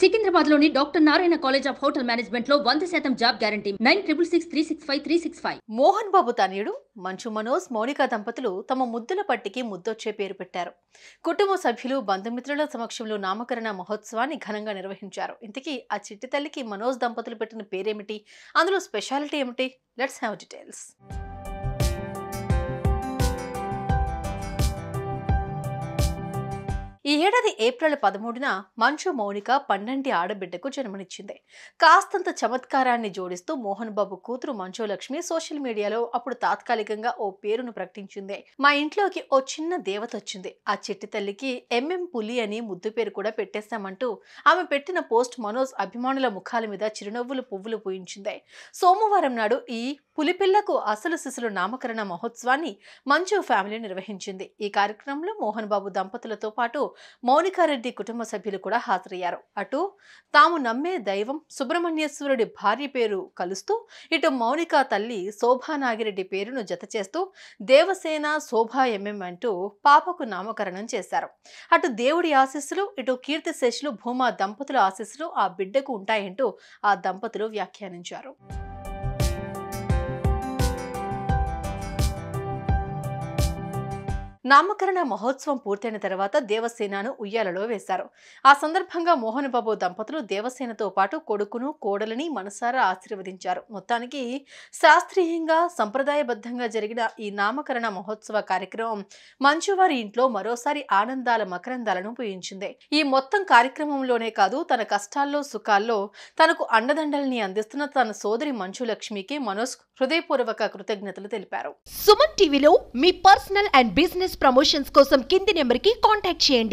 సికింద్రాబాద్ లోని doctor Narayana college of hotel management లో వంద శాతం job guarantee nine triple six three six five three six five Mohan Babu తనయుడు మంచు మనోజ్ మౌనిక దంపతులు తమ ముద్దుల పట్టికి ముద్దొచ్చే పేరు పెట్టారు కుటుంబ సభ్యులు బంధుమిత్రుల సమక్షంలో నామకరణ మహోత్సవాన్ని ఘనంగా నిర్వహించారు ఇంతకీ ఆ చిట్టి తల్లికి మనోజ్ దంపతులు పెట్టిన పేరేమిటి అందులో స్పెషాలిటీ ఏమిటి లెట్స్ హ్యావ్ డీటెయిల్స్ ఈ ఏడాది ఏప్రిల్ పదమూడున మంచు మౌనిక పన్నెండి ఆడబిడ్డకు జన్మనిచ్చింది కాస్తంత చమత్కారాన్ని జోడిస్తూ మోహన్ బాబు కూతురు మంచు లక్ష్మి సోషల్ మీడియాలో అప్పుడు తాత్కాలికంగా ఓ పేరును ప్రకటించింది మా ఇంట్లోకి ఓ చిన్న దేవత వచ్చింది ఆ చెట్టి తల్లికి ఎంఎం పులి అని ముద్దు పేరు కూడా పెట్టేశామంటూ ఆమె పెట్టిన పోస్ట్ మనోజ్ అభిమానుల ముఖాల మీద చిరునవ్వులు పువ్వులు పూయించింది సోమవారం నాడు ఈ పులిపిల్లకు అసలు శిశులు నామకరణ మహోత్సవాన్ని మంచు ఫ్యామిలీ నిర్వహించింది ఈ కార్యక్రమంలో మోహన్ బాబు దంపతులతో పాటు మౌనికారెడ్డి కుటుంబ సభ్యులు కూడా హాజరయ్యారు అటు తాము నమ్మే దైవం సుబ్రహ్మణ్యేశ్వరుడి భార్య పేరు కలుస్తూ ఇటు మౌనిక తల్లి శోభానాగిరెడ్డి పేరును జత చేస్తూ దేవసేన శోభా ఎంఎం అంటూ పాపకు నామకరణం చేశారు అటు దేవుడి ఆశీస్సులు ఇటు కీర్తిశేషులు భూమా దంపతుల ఆశీస్సులు ఆ బిడ్డకు ఉంటాయంటూ ఆ దంపతులు వ్యాఖ్యానించారు నామకరణ మహోత్సవం పూర్తయిన తర్వాత దేవసేనను ఉయ్యాలలో వేశారు ఆ సందర్భంగా మోహన్ బాబు దంపతులు దేవసేనతో పాటు కొడుకును కోడలిని మనసారా ఆశీర్వదించారు మొత్తానికి శాస్త్రీయంగా సంప్రదాయబద్ధంగా జరిగిన ఈ నామకరణ మహోత్సవ కార్యక్రమం మంచువారి ఇంట్లో మరోసారి ఆనందాల మకరందాలను పూయించింది ఈ మొత్తం కార్యక్రమంలోనే కాదు తన కష్టాల్లో సుఖాల్లో తనకు అండదండల్ని అందిస్తున్న తన సోదరి మంచు లక్ష్మికి మనోజ్ హృదయపూర్వక కృతజ్ఞతలు తెలిపారు సుమన్ టీవీలో మీ పర్సనల్ అండ్ బిజినెస్ ప్రమోషన్స్ కోసం కింది నెంబర్కి కాంటాక్ట్ చేయండి